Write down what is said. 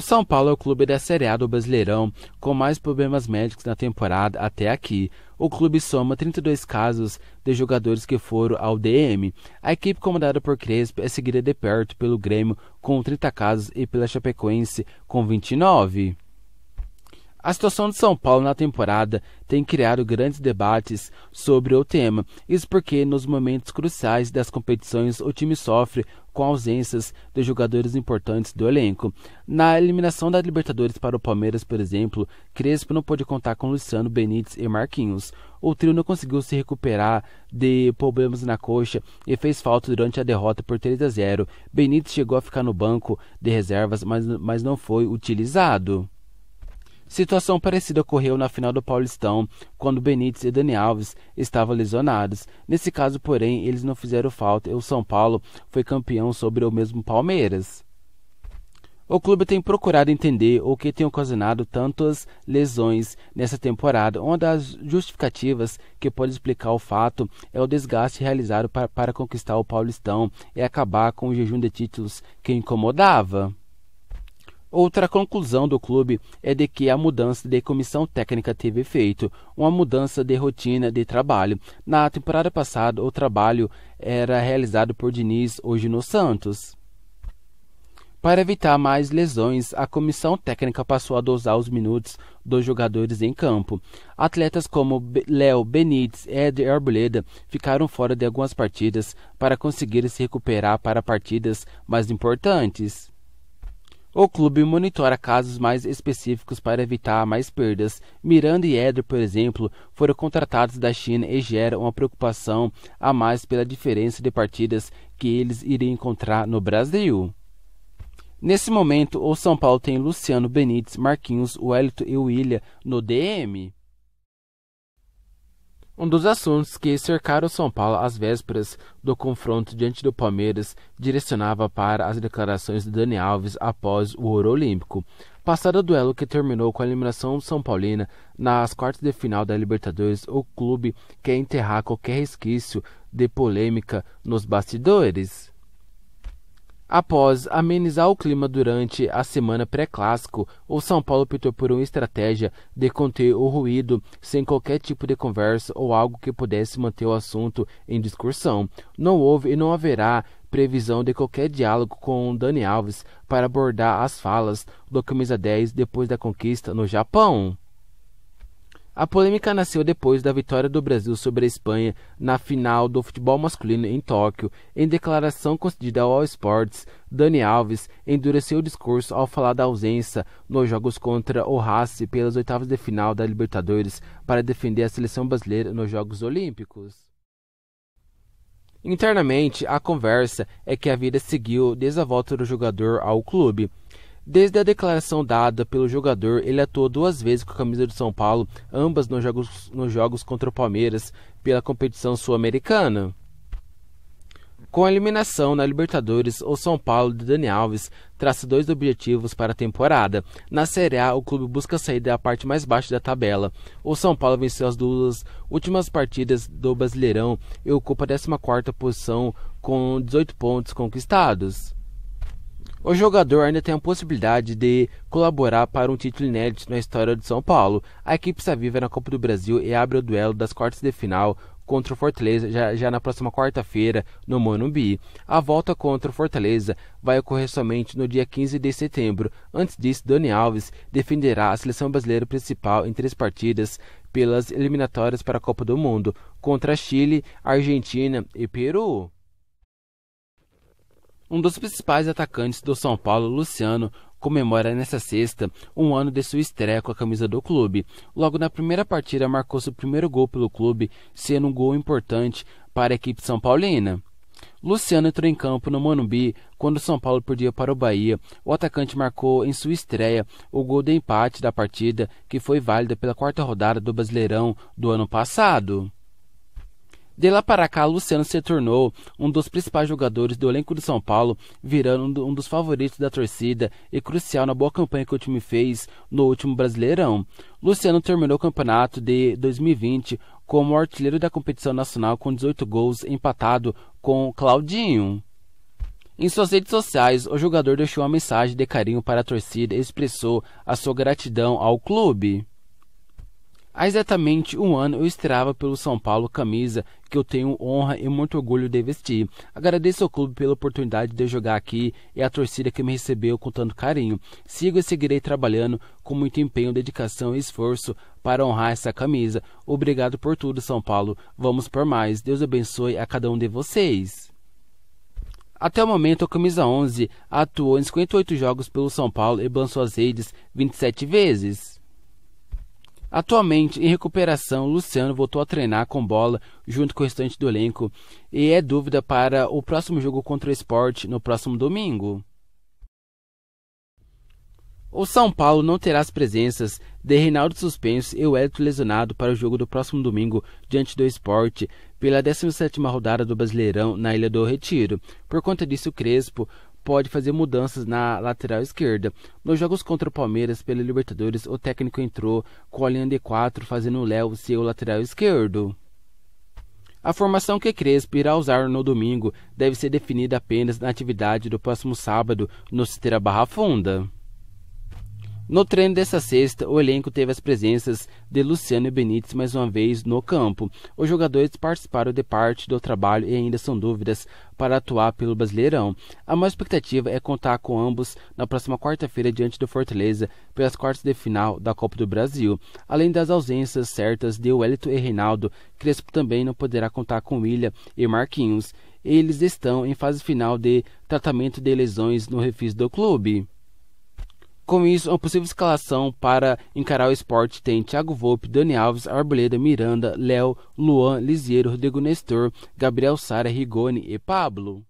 O São Paulo é o clube da Série A do Brasileirão com mais problemas médicos na temporada até aqui. O clube soma 32 casos de jogadores que foram ao DM. A equipe comandada por Crespo é seguida de perto pelo Grêmio com 30 casos e pela Chapecoense com 29. A situação de São Paulo na temporada tem criado grandes debates sobre o tema. Isso porque, nos momentos cruciais das competições, o time sofre com ausências de jogadores importantes do elenco. Na eliminação da Libertadores para o Palmeiras, por exemplo, Crespo não pôde contar com Luciano Benítez e Marquinhos. O trio não conseguiu se recuperar de problemas na coxa e fez falta durante a derrota por 3 a 0. Benítez chegou a ficar no banco de reservas, mas, mas não foi utilizado. Situação parecida ocorreu na final do Paulistão, quando Benítez e Dani Alves estavam lesionados. Nesse caso, porém, eles não fizeram falta e o São Paulo foi campeão sobre o mesmo Palmeiras. O clube tem procurado entender o que tem ocasionado tantas lesões nessa temporada. Uma das justificativas que pode explicar o fato é o desgaste realizado para, para conquistar o Paulistão e acabar com o jejum de títulos que incomodava. Outra conclusão do clube é de que a mudança de comissão técnica teve efeito, uma mudança de rotina de trabalho. Na temporada passada, o trabalho era realizado por Diniz, hoje no Santos. Para evitar mais lesões, a comissão técnica passou a dosar os minutos dos jogadores em campo. Atletas como Léo Benítez e Eder Arboleda ficaram fora de algumas partidas para conseguir se recuperar para partidas mais importantes. O clube monitora casos mais específicos para evitar mais perdas. Miranda e Eder, por exemplo, foram contratados da China e geram uma preocupação a mais pela diferença de partidas que eles iriam encontrar no Brasil. Nesse momento, o São Paulo tem Luciano Benítez, Marquinhos, Wellington e William no DM. Um dos assuntos que cercaram São Paulo às vésperas do confronto diante do Palmeiras direcionava para as declarações de Dani Alves após o ouro olímpico. Passado o duelo que terminou com a eliminação são paulina nas quartas de final da Libertadores, o clube quer enterrar qualquer resquício de polêmica nos bastidores. Após amenizar o clima durante a semana pré-clássico, o São Paulo optou por uma estratégia de conter o ruído sem qualquer tipo de conversa ou algo que pudesse manter o assunto em discussão. Não houve e não haverá previsão de qualquer diálogo com Dani Alves para abordar as falas do camisa 10 depois da conquista no Japão. A polêmica nasceu depois da vitória do Brasil sobre a Espanha na final do futebol masculino em Tóquio. Em declaração concedida ao All Sports, Dani Alves endureceu o discurso ao falar da ausência nos jogos contra o Haas pelas oitavas de final da Libertadores para defender a seleção brasileira nos Jogos Olímpicos. Internamente, a conversa é que a vida seguiu desde a volta do jogador ao clube. Desde a declaração dada pelo jogador, ele atuou duas vezes com a camisa do São Paulo, ambas nos jogos, nos jogos contra o Palmeiras pela competição sul-americana. Com a eliminação na Libertadores, o São Paulo de Dani Alves traça dois objetivos para a temporada. Na Série A, o clube busca sair da parte mais baixa da tabela. O São Paulo venceu as duas últimas partidas do Brasileirão e ocupa a 14 posição com 18 pontos conquistados. O jogador ainda tem a possibilidade de colaborar para um título inédito na história de São Paulo. A equipe está viva na Copa do Brasil e abre o duelo das quartas de final contra o Fortaleza já, já na próxima quarta-feira no Monumbi. A volta contra o Fortaleza vai ocorrer somente no dia 15 de setembro. Antes disso, Dani Alves defenderá a seleção brasileira principal em três partidas pelas eliminatórias para a Copa do Mundo contra Chile, Argentina e Peru. Um dos principais atacantes do São Paulo, Luciano, comemora nesta sexta um ano de sua estreia com a camisa do clube. Logo na primeira partida, marcou seu primeiro gol pelo clube, sendo um gol importante para a equipe são paulina. Luciano entrou em campo no Monumbi quando o São Paulo perdia para o Bahia. O atacante marcou em sua estreia o gol de empate da partida, que foi válida pela quarta rodada do Brasileirão do ano passado. De lá para cá, Luciano se tornou um dos principais jogadores do elenco do São Paulo, virando um dos favoritos da torcida e crucial na boa campanha que o time fez no último Brasileirão. Luciano terminou o campeonato de 2020 como artilheiro da competição nacional com 18 gols, empatado com Claudinho. Em suas redes sociais, o jogador deixou uma mensagem de carinho para a torcida e expressou a sua gratidão ao clube. Há exatamente um ano eu estreava pelo São Paulo camisa que eu tenho honra e muito orgulho de vestir. Agradeço ao clube pela oportunidade de jogar aqui e à torcida que me recebeu com tanto carinho. Sigo e seguirei trabalhando com muito empenho, dedicação e esforço para honrar essa camisa. Obrigado por tudo, São Paulo. Vamos por mais. Deus abençoe a cada um de vocês. Até o momento, a camisa 11 atuou em 58 jogos pelo São Paulo e lançou as redes 27 vezes. Atualmente, em recuperação, Luciano voltou a treinar com bola junto com o restante do elenco e é dúvida para o próximo jogo contra o esporte no próximo domingo. O São Paulo não terá as presenças de Reinaldo suspenso e o Wellington lesionado para o jogo do próximo domingo diante do esporte pela 17ª rodada do Brasileirão na Ilha do Retiro. Por conta disso, o Crespo pode fazer mudanças na lateral esquerda. Nos jogos contra o Palmeiras pela Libertadores, o técnico entrou com a linha 4 fazendo o Léo ser o lateral esquerdo. A formação que Crespo irá usar no domingo deve ser definida apenas na atividade do próximo sábado no Citeira Barra Funda. No treino dessa sexta, o elenco teve as presenças de Luciano e Benítez mais uma vez no campo. Os jogadores participaram de parte do trabalho e ainda são dúvidas para atuar pelo Brasileirão. A maior expectativa é contar com ambos na próxima quarta-feira diante do Fortaleza pelas quartas de final da Copa do Brasil. Além das ausências certas de Wellington e Reinaldo, Crespo também não poderá contar com William e Marquinhos. Eles estão em fase final de tratamento de lesões no refis do clube. Com isso, uma possível escalação para encarar o esporte tem Thiago Volpe, Dani Alves, Arboleda, Miranda, Léo, Luan, Lisieiro, Rodrigo Nestor, Gabriel Sara, Rigoni e Pablo.